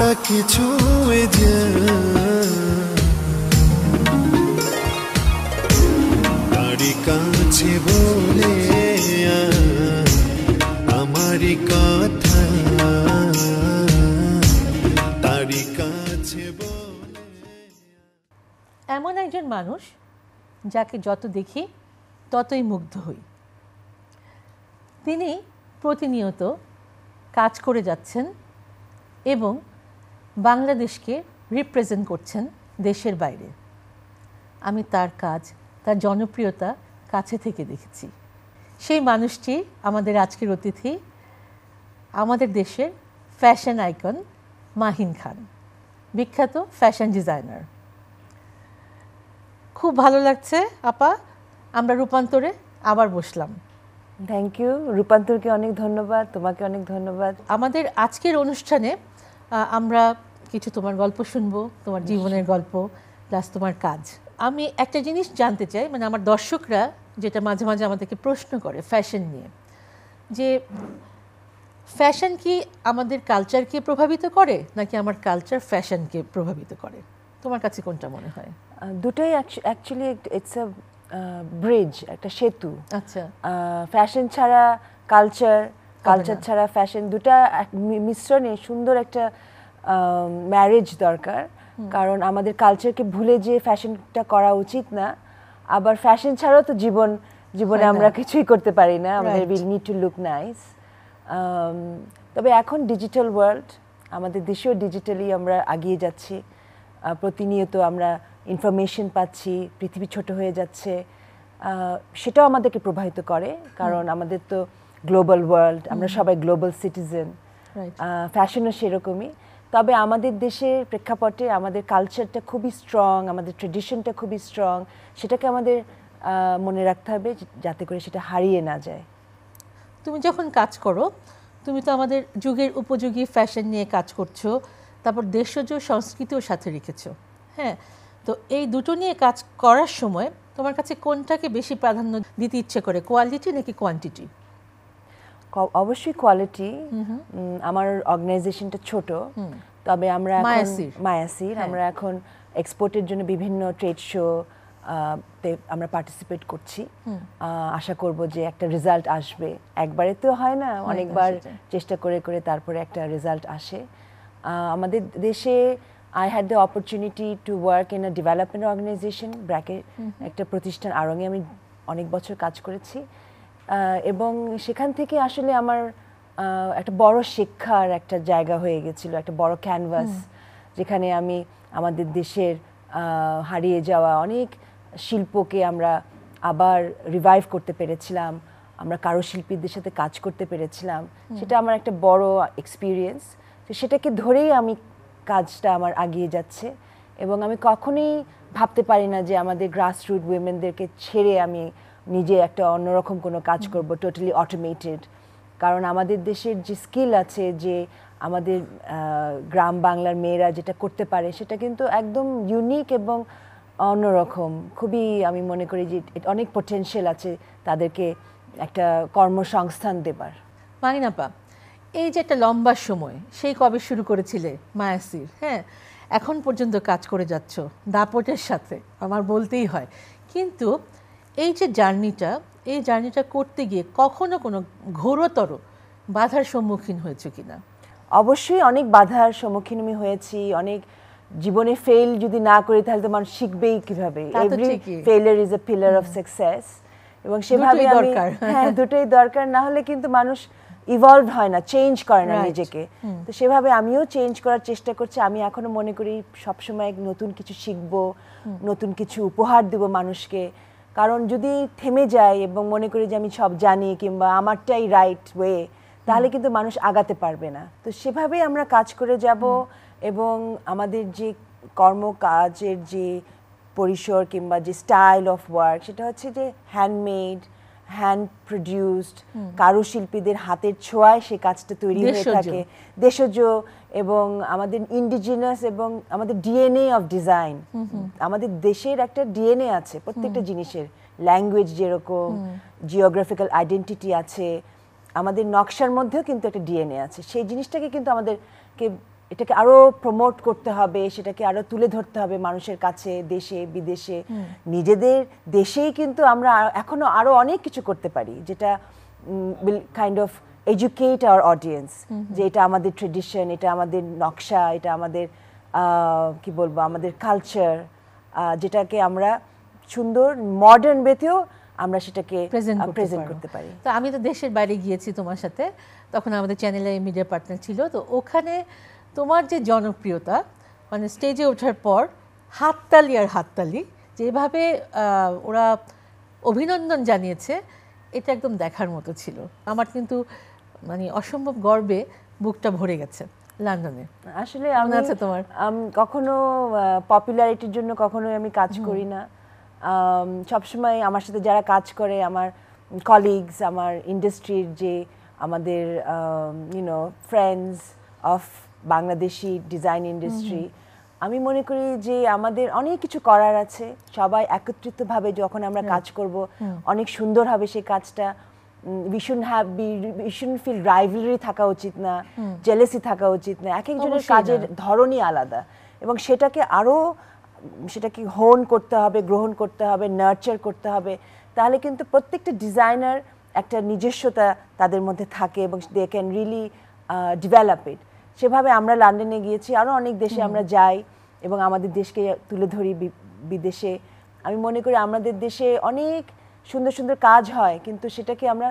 যা এমন একজন মানুষ যাকে যত দেখি ততই মুগ্ধ হই তিনি প্রতিনিয়ত কাজ করে যাচ্ছেন এবং বাংলাদেশকে রিপ্রেজেন্ট করছেন দেশের বাইরে আমি তার কাজ তার জনপ্রিয়তা কাছে থেকে দেখেছি সেই মানুষটি আমাদের আজকের অতিথি আমাদের দেশের ফ্যাশন আইকন মাহিন খান বিখ্যাত ফ্যাশন ডিজাইনার খুব ভালো লাগছে আপা আমরা রূপান্তরে আবার বসলাম থ্যাংক ইউ রূপান্তরকে অনেক ধন্যবাদ তোমাকে অনেক ধন্যবাদ আমাদের আজকের অনুষ্ঠানে আমরা কিছু তোমার গল্প শুনবো তোমার জীবনের গল্প প্লাস তোমার কাজ আমি একটা জিনিস জানতে চাই মানে আমার দর্শকরা যেটা মাঝে মাঝে আমাদেরকে প্রশ্ন করে ফ্যাশন নিয়ে যে ফ্যাশন কি আমাদের কালচারকে প্রভাবিত করে নাকি আমার কালচার ফ্যাশনকে প্রভাবিত করে তোমার কাছে কোনটা মনে হয় দুটোই অ্যাকচুয়ালি ইটস আ ব্রিজ একটা সেতু আচ্ছা ফ্যাশন ছাড়া কালচার কালচার ছাড়া ফ্যাশন দুটা মিশ্রণে সুন্দর একটা ম্যারেজ দরকার কারণ আমাদের কালচারকে ভুলে যে ফ্যাশনটা করা উচিত না আবার ফ্যাশন ছাড়াও তো জীবন জীবনে আমরা কিছুই করতে পারি না আমাদের will need to look nice তবে এখন ডিজিটাল ওয়ার্ল্ড আমাদের দেশেও ডিজিটালি আমরা এগিয়ে যাচ্ছি প্রতিনিয়ত আমরা ইনফরমেশন পাচ্ছি পৃথিবী ছোট হয়ে যাচ্ছে সেটাও আমাদেরকে প্রভাবিত করে কারণ আমাদের তো গ্লোবাল ওয়ার্ল্ড আমরা সবাই গ্লোবাল সিটিজেন ফ্যাশনও সেরকমই তবে আমাদের দেশের প্রেক্ষাপটে আমাদের কালচারটা খুবই স্ট্রং আমাদের ট্রেডিশনটা খুবই স্ট্রং সেটাকে আমাদের মনে রাখতে হবে যাতে করে সেটা হারিয়ে না যায় তুমি যখন কাজ করো তুমি তো আমাদের যুগের উপযোগী ফ্যাশন নিয়ে কাজ করছো তারপর দেশজ সংস্কৃতিও সাথে রেখেছ হ্যাঁ তো এই দুটো নিয়ে কাজ করার সময় তোমার কাছে কোনটাকে বেশি প্রাধান্য দিতে ইচ্ছে করে কোয়ালিটি নাকি কোয়ান্টিটি অবশ্যই কোয়ালিটি আমার অর্গানাইজেশনটা ছোট তবে আমরা মায়াসির হ্যাঁ। আমরা এখন এক্সপোর্টের জন্য বিভিন্ন ট্রেড শো তে আমরা পার্টিসিপেট করছি আশা করব যে একটা রেজাল্ট আসবে একবারে তো হয় না অনেকবার চেষ্টা করে করে তারপরে একটা রেজাল্ট আসে আমাদের দেশে I had the opportunity to work in a development organisation ব্র্যাকে একটা প্রতিষ্ঠান আরঙে আমি অনেক বছর কাজ করেছি এবং সেখান থেকে আসলে আমার একটা বড় শিক্ষার একটা জায়গা হয়ে গেছিল একটা বড় ক্যানভাস যেখানে আমি আমাদের দেশের হারিয়ে যাওয়া অনেক শিল্পকে আমরা আবার রিভাইভ করতে পেরেছিলাম আমরা কারুশিল্পীদের সাথে কাজ করতে পেরেছিলাম সেটা আমার একটা বড় এক্সপিরিয়েন্স তো সেটাকে ধরেই আমি কাজটা আমার আগিয়ে যাচ্ছে এবং আমি কখনোই ভাবতে পারি না যে আমাদের গ্রাসরুট উইমেনদেরকে ছেড়ে আমি নিজে একটা অন্যরকম কোনো কাজ করব টোটালি অটোমেটেড কারণ আমাদের দেশের যে স্কিল আছে যে আমাদের গ্রাম বাংলার মেয়েরা যেটা করতে পারে সেটা কিন্তু একদম ইউনিক এবং অন্যরকম খুবই আমি মনে করি যে অনেক পোটেনশিয়াল আছে তাদেরকে একটা কর্মসংস্থান দেবার মাইনাপা এই যে একটা লম্বা সময় সেই কবে শুরু করেছিলে মায়াসির হ্যাঁ এখন পর্যন্ত কাজ করে যাচ্ছ দাপটের সাথে আমার বলতেই হয় কিন্তু এই যে জার্নিটা এই জার্নিটা করতে গিয়ে কখনো কোনো ঘোরতর বাধার সম্মুখীন হয়েছে কিনা অবশ্যই অনেক বাধার সম্মুখীন আমি হয়েছি অনেক জীবনে ফেল যদি না করি তাহলে তো মানুষ শিখবেই কিভাবে failure is a pillar of success এবং সেভাবে দরকার হ্যাঁ দুটোই দরকার না হলে কিন্তু মানুষ ইভলভ হয় না চেঞ্জ করে না নিজেকে তো সেভাবে আমিও চেঞ্জ করার চেষ্টা করছি আমি এখনো মনে করি সবসময় নতুন কিছু শিখবো নতুন কিছু উপহার দেবো মানুষকে কারণ যদি থেমে যায় এবং মনে করি যে আমি সব জানি কিংবা আমারটাই রাইট ওয়ে তাহলে কিন্তু মানুষ আগাতে পারবে না তো সেভাবেই আমরা কাজ করে যাব এবং আমাদের যে কর্মকাজের যে পরিসর কিংবা যে স্টাইল অফ ওয়ার্ক সেটা হচ্ছে যে হ্যান্ডমেড হ্যান্ড প্রডিউসড কারুশিল্পীদের হাতের ছোঁয়ায় সে কাজটা তৈরি হয়ে থাকে দেশজ এবং আমাদের ইন্ডিজিনাস এবং আমাদের ডিএনএ অফ ডিজাইন আমাদের দেশের একটা ডিএনএ আছে প্রত্যেকটা জিনিসের ল্যাঙ্গুয়েজ যেরকম জিওগ্রাফিক্যাল আইডেন্টিটি আছে আমাদের নকশার মধ্যেও কিন্তু একটা ডিএনএ আছে সেই জিনিসটাকে কিন্তু আমাদেরকে এটাকে আরো প্রমোট করতে হবে সেটাকে আরো তুলে ধরতে হবে মানুষের কাছে দেশে বিদেশে নিজেদের দেশেই কিন্তু আমরা এখনো আরো অনেক কিছু করতে পারি যেটা will kind of educate our audience যে এটা আমাদের ট্রেডিশন এটা আমাদের নকশা এটা আমাদের কি বলবো আমাদের কালচার যেটাকে আমরা সুন্দর মডার্ন বেতেও আমরা সেটাকে প্রেজেন্ট করতে পারি তো আমি তো দেশের বাইরে গিয়েছি তোমার সাথে তখন আমাদের চ্যানেলে মিডিয়া পার্টনার ছিল তো ওখানে তোমার যে জনপ্রিয়তা মানে স্টেজে ওঠার পর হাততালি আর হাততালি যেভাবে ওরা অভিনন্দন জানিয়েছে এটা একদম দেখার মতো ছিল আমার কিন্তু মানে অসম্ভব গর্বে বুকটা ভরে গেছে লন্ডনে আসলে আছে তোমার কখনো পপুলারিটির জন্য কখনোই আমি কাজ করি না সবসময় আমার সাথে যারা কাজ করে আমার কলিগস আমার ইন্ডাস্ট্রির যে আমাদের you know friends of Bangladeshi design industry আমি মনে করি যে আমাদের অনেক কিছু করার আছে সবাই একত্রিতভাবে যখন আমরা কাজ করব অনেক সুন্দর হবে সেই কাজটা ভীষণ হ্যাপি ভীষণ ফিল রাইভেলরি থাকা উচিত না জেলেসি থাকা উচিত না এক একজনের কাজের ধরনই আলাদা এবং সেটাকে আরও সেটাকে হোন করতে হবে গ্রহণ করতে হবে নার্চার করতে হবে তাহলে কিন্তু প্রত্যেকটা ডিজাইনার একটা নিজস্বতা তাদের মধ্যে থাকে এবং they can really develop it সেভাবে আমরা লন্ডনে গিয়েছি আরও অনেক দেশে আমরা যাই এবং আমাদের দেশকে তুলে ধরি বিদেশে আমি মনে করি আমাদের দেশে অনেক সুন্দর সুন্দর কাজ হয় কিন্তু সেটাকে আমরা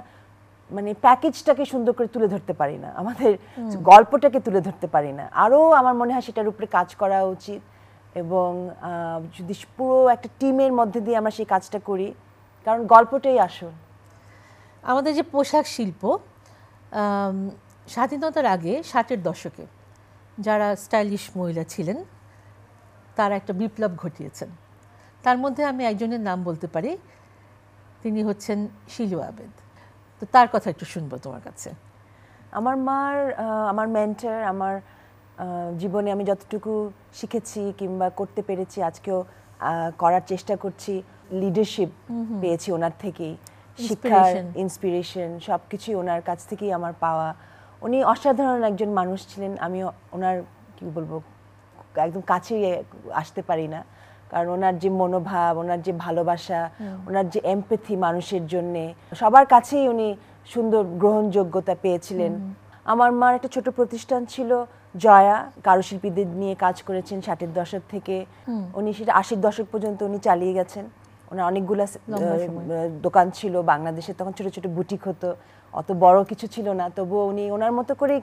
মানে প্যাকেজটাকে সুন্দর করে তুলে ধরতে পারি না আমাদের গল্পটাকে তুলে ধরতে পারি না আরও আমার মনে হয় সেটার উপরে কাজ করা উচিত এবং যদি পুরো একটা টিমের মধ্যে দিয়ে আমরা সেই কাজটা করি কারণ গল্পটাই আসল আমাদের যে পোশাক শিল্প স্বাধীনতার আগে ষাটের দশকে যারা স্টাইলিশ মহিলা ছিলেন তারা একটা বিপ্লব ঘটিয়েছেন তার মধ্যে আমি একজনের নাম বলতে পারি তিনি হচ্ছেন শিলু আবেদ তো তার কথা একটু শুনবো তোমার কাছে আমার মার আমার মেন্টার আমার জীবনে আমি যতটুকু শিখেছি কিংবা করতে পেরেছি আজকেও করার চেষ্টা করছি লিডারশিপ পেয়েছি ওনার থেকেই শিক্ষা ইন্সপিরেশন সব কিছুই ওনার কাছ থেকেই আমার পাওয়া উনি অসাধারণ একজন মানুষ ছিলেন আমি ওনার কি বলবো একদম কাছে আসতে পারি না কারণ ওনার যে মনোভাব ওনার যে ভালোবাসা ওনার যে এমপ্যাথি মানুষের জন্যে সবার কাছেই উনি সুন্দর গ্রহণযোগ্যতা পেয়েছিলেন আমার মার একটা ছোট প্রতিষ্ঠান ছিল জয়া কারুশিল্পীদের নিয়ে কাজ করেছেন ষাটের দশক থেকে উনি সেটা আশির দশক পর্যন্ত উনি চালিয়ে গেছেন ওনার অনেকগুলো দোকান ছিল বাংলাদেশে তখন ছোট ছোট বুটিক হতো অত বড় কিছু ছিল না তবুও উনি ওনার মতো করেই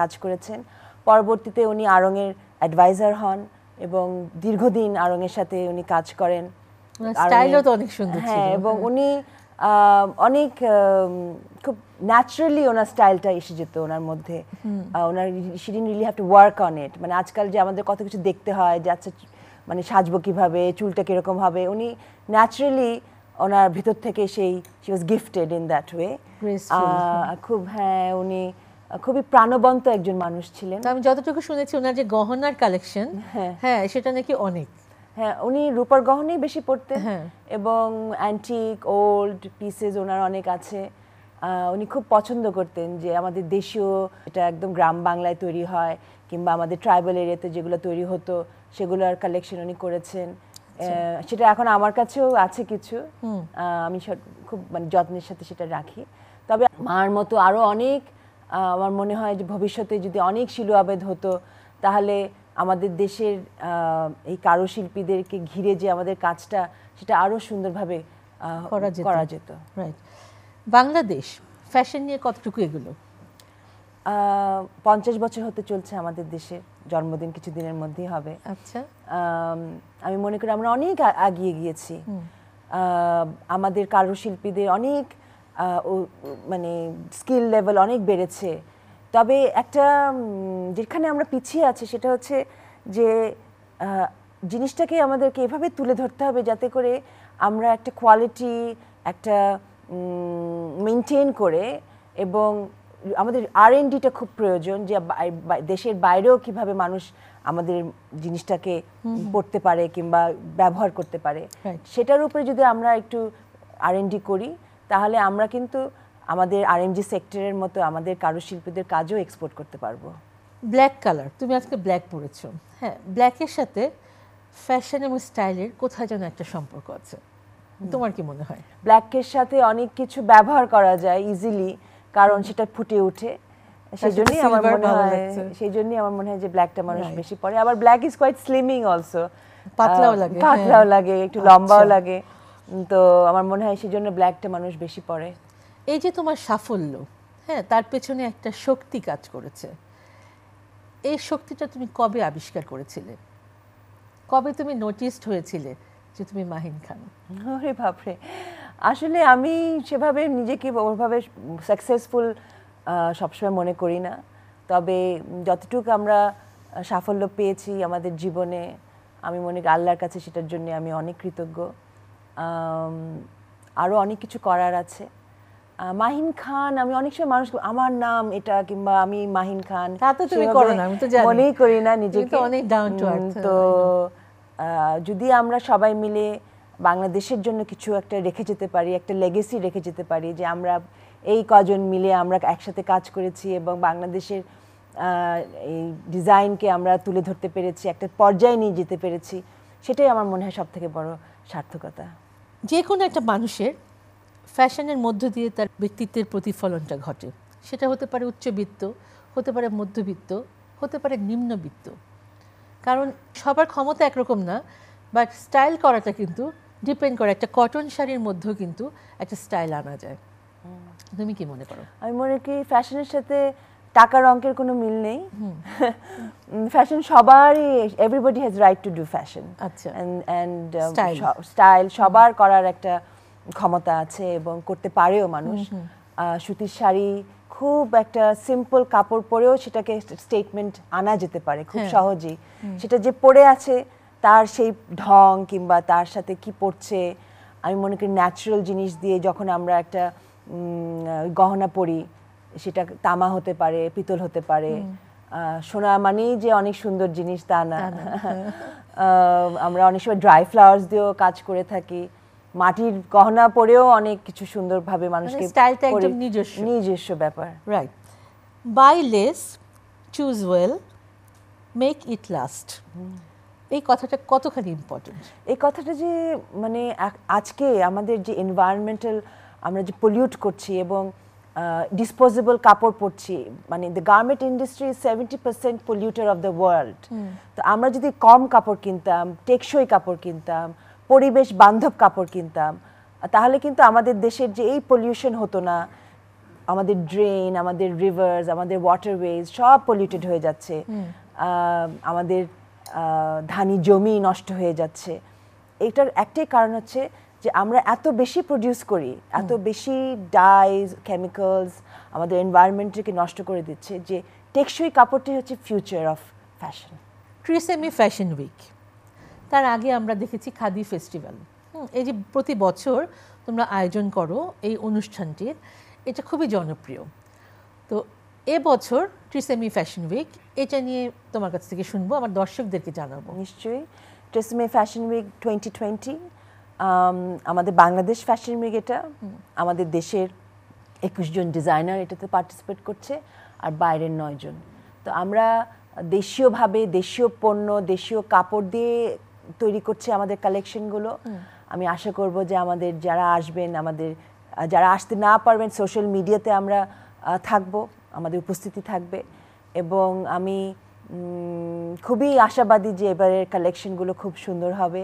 কাজ করেছেন পরবর্তীতে উনি আরঙের অ্যাডভাইজার হন এবং দীর্ঘদিন আরঙের সাথে উনি কাজ করেন মানে অনেক সুন্দর হ্যাঁ এবং উনি অনেক খুব ন্যাচারালি ওনার স্টাইলটা এসে যেত ওনার মধ্যে ওনার she didn't really have to work on it মানে আজকাল যে আমাদের কত কিছু দেখতে হয় যে আচ্ছা মানে সাজবো কীভাবে চুলটা কীরকম হবে উনি ন্যাচারালি ওনার ভিতর থেকে সেই she was gifted in that way খুব হ্যাঁ উনি খুবই প্রাণবন্ত একজন মানুষ ছিলেন আমি যতটুকু শুনেছি ওনার যে গহনার কালেকশন হ্যাঁ হ্যাঁ সেটা নাকি অনেক হ্যাঁ উনি রূপার গহনেই বেশি পড়তেন হ্যাঁ। এবং অ্যান্টিক ওল্ড পিসেস ওনার অনেক আছে উনি খুব পছন্দ করতেন যে আমাদের দেশীয় এটা একদম গ্রাম বাংলায় তৈরি হয় কিংবা আমাদের ট্রাইবাল এরিয়াতে যেগুলো তৈরি হতো সেগুলোর কালেকশন উনি করেছেন আচ্ছা। সেটা এখন আমার কাছেও আছে কিছু আমি খুব মানে যত্নের সাথে সেটা রাখি তবে মার মতো আরও অনেক আমার মনে হয় যে ভবিষ্যতে যদি অনেক শিলু আবেদ হতো তাহলে আমাদের দেশের এই কারুশিল্পীদেরকে ঘিরে যে আমাদের কাজটা সেটা আরও সুন্দরভাবে করা যেত রাইট বাংলাদেশ ফ্যাশন নিয়ে কতটুকু এগুলো পঞ্চাশ বছর হতে চলছে আমাদের দেশে জন্মদিন কিছুদিনের মধ্যেই হবে আচ্ছা আমি মনে করি আমরা অনেক এগিয়ে গিয়েছি আমাদের কারুশিল্পীদের অনেক মানে স্কিল লেভেল অনেক বেড়েছে তবে একটা যেখানে আমরা পিছিয়ে আছি সেটা হচ্ছে যে জিনিসটাকে আমাদেরকে এভাবে তুলে ধরতে হবে যাতে করে আমরা একটা কোয়ালিটি একটা মেনটেন করে এবং আমাদের আর ডিটা খুব প্রয়োজন যে দেশের বাইরেও কিভাবে মানুষ আমাদের জিনিসটাকে পড়তে পারে কিংবা ব্যবহার করতে পারে সেটার উপরে যদি আমরা একটু আর ডি করি তাহলে আমরা কিন্তু আমাদের আর সেক্টরের মতো আমাদের কারুশিল্পীদের কাজও এক্সপোর্ট করতে পারবো ব্ল্যাক কালার তুমি আজকে ব্ল্যাক পরেছো হ্যাঁ ব্ল্যাকের সাথে ফ্যাশন এবং স্টাইলের কোথায় যেন একটা সম্পর্ক আছে তোমার কি মনে হয় ব্ল্যাকের সাথে অনেক কিছু ব্যবহার করা যায় ইজিলি কারণ সেটা ফুটে ওঠে সেই আমার মনে হয় আমার মনে হয় যে ব্ল্যাকটা মানুষ বেশি পরে আবার black is quite slimming also পাতলাও লাগে পাতলাও হ্যাঁ। লাগে একটু লম্বাও আচ্ছা। লাগে তো আমার মনে হয় ব্ল্যাকটা মানুষ বেশি পরে এই যে তোমার সাফল্য হ্যাঁ তার পেছনে একটা শক্তি কাজ করেছে এই শক্তিটা তুমি কবে আবিষ্কার করেছিলে কবে তুমি নোটিসড হয়েছিলে যে তুমি মাহিন খান ওরে বাপরে আসলে আমি সেভাবে নিজেকে ওভাবে সাকসেসফুল সবসময় মনে করি না তবে যতটুকু আমরা সাফল্য পেয়েছি আমাদের জীবনে আমি মনে করি আল্লাহর কাছে সেটার জন্য আমি অনেক কৃতজ্ঞ আরও অনেক কিছু করার আছে মাহিন খান আমি অনেক সময় মানুষ আমার নাম এটা কিংবা আমি মাহিন খান মনেই করি না নিজেকে তো যদি আমরা সবাই মিলে বাংলাদেশের জন্য কিছু একটা রেখে যেতে পারি একটা লেগেসি রেখে যেতে পারি যে আমরা এই কজন মিলে আমরা একসাথে কাজ করেছি এবং বাংলাদেশের এই ডিজাইনকে আমরা তুলে ধরতে পেরেছি একটা পর্যায়ে নিয়ে যেতে পেরেছি সেটাই আমার মনে হয় সবথেকে বড় সার্থকতা যে কোনো একটা মানুষের ফ্যাশনের মধ্য দিয়ে তার ব্যক্তিত্বের প্রতিফলনটা ঘটে সেটা হতে পারে উচ্চবিত্ত হতে পারে মধ্যবিত্ত হতে পারে নিম্নবিত্ত কারণ সবার ক্ষমতা একরকম না বাট স্টাইল করাটা কিন্তু ডিপেন্ড করে একটা কটন শাড়ির মধ্যেও কিন্তু একটা স্টাইল আনা যায় তুমি কি মনে করো আমি মনে করি ফ্যাশনের সাথে টাকার অঙ্কের কোনো মিল নেই ফ্যাশন সবারই everybody has right to do fashion and style সবার করার একটা ক্ষমতা আছে এবং করতে পারেও মানুষ সুতির শাড়ি খুব একটা সিম্পল কাপড় পরেও সেটাকে স্টেটমেন্ট আনা যেতে পারে খুব হ্যাঁ। সহজেই সেটা যে পরে আছে তার সেই ঢং কিংবা তার সাথে কি পড়ছে আমি মনে করি ন্যাচারাল জিনিস দিয়ে যখন আমরা একটা গহনা পরি সেটা তামা হতে পারে পিতল হতে পারে সোনা মানেই যে অনেক সুন্দর জিনিস তা না আমরা অনেক সময় ড্রাই ফ্লাওয়ার্স দিয়েও কাজ করে থাকি মাটির গহনা পরেও অনেক কিছু সুন্দরভাবে মানে মানুষকে নিজস্ব ব্যাপার right buy less choose well make it last এই কথাটা কতখানি ইম্পর্টেন্ট এই কথাটা যে মানে আজকে আমাদের যে এনভায়রনমেন্টাল আমরা যে পলিউট করছি এবং ডিসপোজেবল কাপড় পরছি মানে the garment industry seventy percent polluter of the world তো আমরা যদি কম কাপড় কিনতাম টেকসই কাপড় কিনতাম পরিবেশ বান্ধব কাপড় কিনতাম তাহলে কিন্তু আমাদের দেশের যে এই পলিউশন হতো না আমাদের ড্রেন আমাদের রিভার্স আমাদের ওয়াটারওয়েজ সব পলিউটেড হয়ে যাচ্ছে আমাদের ধানি জমি নষ্ট হয়ে যাচ্ছে এটার একটাই কারণ হচ্ছে যে আমরা এত বেশি প্রডিউস করি এত বেশি ডাইজ কেমিক্যালস আমাদের এনভায়রনমেন্টকে নষ্ট করে দিচ্ছে যে টেকসই কাপড়টি হচ্ছে future of fashion Tresemme fashion week তার আগে আমরা দেখেছি খাদি ফেস্টিভ্যাল এই যে প্রতি বছর তোমরা আয়োজন করো এই অনুষ্ঠানটির এটা খুবই জনপ্রিয় তো এবছর ট্রিসেমি ফ্যাশন উইক এটা নিয়ে তোমার কাছ থেকে শুনবো আমার দর্শকদেরকে জানাবো নিশ্চয়ই Tresemme fashion week twenty twenty আমাদের বাংলাদেশ ফ্যাশন উইক এটা আমাদের দেশের একুশ জন ডিজাইনার এটাতে পার্টিসিপেট করছে আর বাইরের নয়জন তো আমরা দেশীয়ভাবে দেশীয় পণ্য দেশীয় কাপড় দিয়ে তৈরি করছে আমাদের কালেকশনগুলো আমি আশা করব যে আমাদের যারা আসবেন আমাদের যারা আসতে না পারবেন সোশ্যাল মিডিয়াতে আমরা থাকবো আমাদের উপস্থিতি থাকবে এবং আমি খুবই আশাবাদী যে এবারের কালেকশনগুলো খুব সুন্দর হবে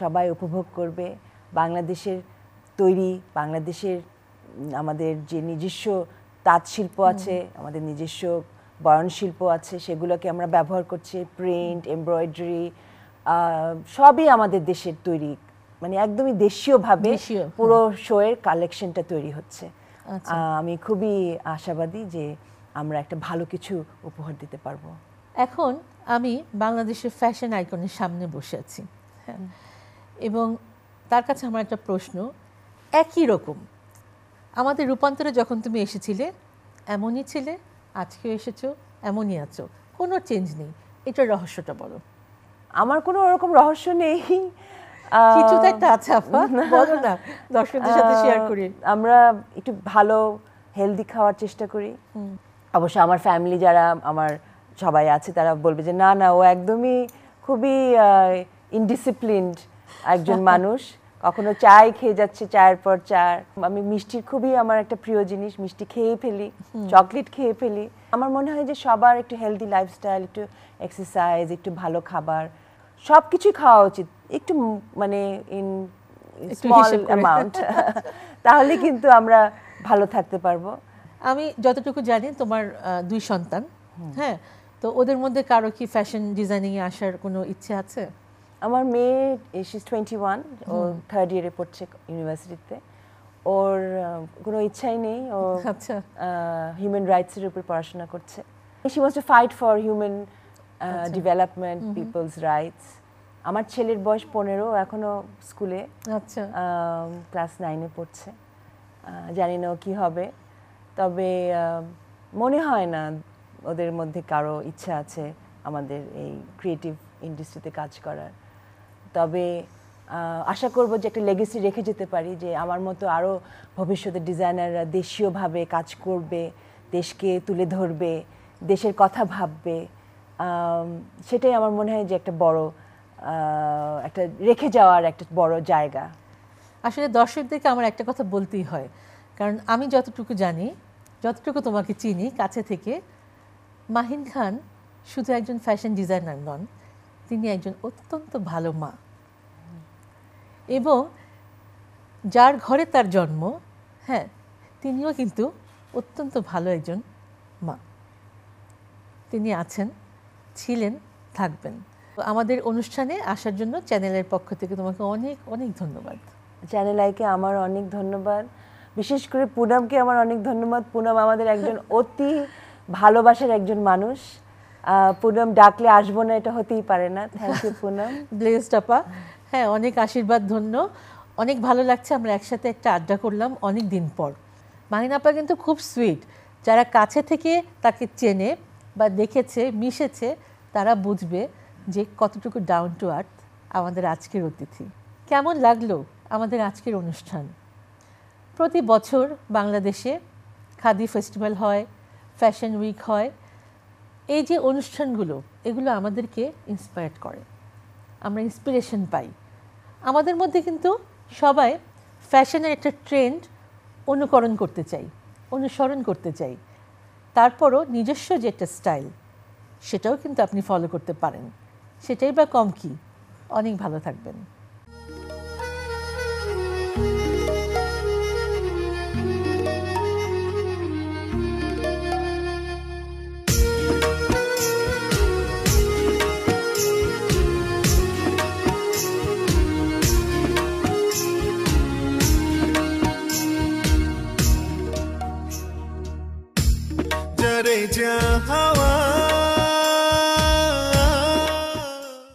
সবাই উপভোগ করবে বাংলাদেশের তৈরি বাংলাদেশের আমাদের যে নিজস্ব তাঁত শিল্প আছে আমাদের নিজস্ব বয়ন শিল্প আছে সেগুলোকে আমরা ব্যবহার করছি প্রিন্ট এমব্রয়ডারি সবই আমাদের দেশের তৈরি মানে একদমই দেশীয়ভাবে পুরো শোয়ের কালেকশনটা তৈরি হচ্ছে আচ্ছা। আমি খুবই আশাবাদী যে আমরা একটা ভালো কিছু উপহার দিতে পারবো এখন আমি বাংলাদেশের ফ্যাশন আইকনের সামনে বসে আছি হ্যাঁ। এবং তার কাছে আমার একটা প্রশ্ন একই রকম আমাদের রূপান্তরে যখন তুমি এসেছিলে এমনই ছিলে আজকেও এসেছো এমনই আছো কোনো চেঞ্জ নেই এটার রহস্যটা বলো আমার কোনো ওরকম রহস্য নেই একটা আছে আপা বলো না দর্শকদের সাথে শেয়ার করি আমরা একটু ভালো হেলদি খাওয়ার চেষ্টা করি অবশ্য আমার ফ্যামিলি যারা আমার সবাই আছে তারা বলবে যে না না ও একদমই খুবই ইনডিসিপ্লিনড একজন মানুষ কখনো চাই খেয়ে যাচ্ছে চায়ের পর চার আমি মিষ্টি খুবই আমার একটা প্রিয় জিনিস মিষ্টি খেয়ে ফেলি চকলেট খেয়ে ফেলি আমার মনে হয় যে সবার একটু হেলদি লাইফস্টাইল একটু এক্সারসাইজ একটু ভালো খাবার সব কিছু খাওয়া উচিত একটু মানে ইন স্মল অ্যামাউন্ট তাহলে কিন্তু আমরা ভালো থাকতে পারবো আমি যতটুকু জানি তোমার দুই সন্তান হ্যাঁ তো ওদের মধ্যে কারো কি ফ্যাশন ডিজাইনিং এ আসার কোনো ইচ্ছে আছে আমার মেয়ে শিস টোয়েন্টি ওয়ান ও থার্ড ইয়ারে পড়ছে ইউনিভার্সিটিতে ওর কোনো ইচ্ছাই নেই ও হিউম্যান রাইটস এর উপর পড়াশোনা করছে fight for human development people's rights আমার ছেলের বয়স পনেরো এখনো স্কুলে আচ্ছা ক্লাস নাইনে পড়ছে জানি না কি হবে তবে মনে হয় না ওদের মধ্যে কারো ইচ্ছা আছে আমাদের এই ক্রিয়েটিভ ইন্ডাস্ট্রিতে কাজ করার তবে আশা করব যে একটা লেগেসি রেখে যেতে পারি যে আমার মতো আরও ভবিষ্যতে ডিজাইনাররা দেশীয়ভাবে কাজ করবে দেশকে তুলে ধরবে দেশের কথা ভাববে সেটাই আমার মনে হয় যে একটা বড় একটা রেখে যাওয়ার একটা বড় জায়গা আসলে দর্শকদেরকে আমার একটা কথা বলতেই হয় কারণ আমি যতটুকু জানি যতটুকু তোমাকে চিনি কাছে থেকে মাহিন খান শুধু একজন ফ্যাশন ডিজাইনার নন তিনি একজন অত্যন্ত ভালো মা এবং যার ঘরে তার জন্ম হ্যাঁ তিনিও কিন্তু অত্যন্ত ভালো একজন মা তিনি আছেন ছিলেন থাকবেন আমাদের অনুষ্ঠানে আসার জন্য চ্যানেলের পক্ষ থেকে তোমাকে অনেক অনেক ধন্যবাদ চ্যানেল আইকে আমার অনেক ধন্যবাদ বিশেষ করে পুনামকে আমার অনেক ধন্যবাদ পুনাম আমাদের একজন অতি ভালোবাসার একজন মানুষ পুনম ডাকলে আসবো না এটা হতেই পারে না থ্যাংক ইউ পুনম ব্লেস টাপা হ্যাঁ অনেক আশীর্বাদ ধন্য অনেক ভালো লাগছে আমরা একসাথে একটা আড্ডা করলাম অনেক দিন পর মাহিনাপা কিন্তু খুব সুইট যারা কাছে থেকে তাকে চেনে বা দেখেছে মিশেছে তারা বুঝবে যে কতটুকু ডাউন টু আর্থ আমাদের আজকের অতিথি কেমন লাগলো আমাদের আজকের অনুষ্ঠান প্রতি বছর বাংলাদেশে খাদি ফেস্টিভ্যাল হয় ফ্যাশন উইক হয় এই যে অনুষ্ঠানগুলো এগুলো আমাদেরকে ইন্সপায়ার করে আমরা ইন্সপিরেশন পাই আমাদের মধ্যে কিন্তু সবাই ফ্যাশনের একটা ট্রেন্ড অনুকরণ করতে চাই অনুসরণ করতে চাই তারপরও নিজস্ব যে স্টাইল সেটাও কিন্তু আপনি ফলো করতে পারেন সেটাই বা কম কি অনেক ভালো থাকবেন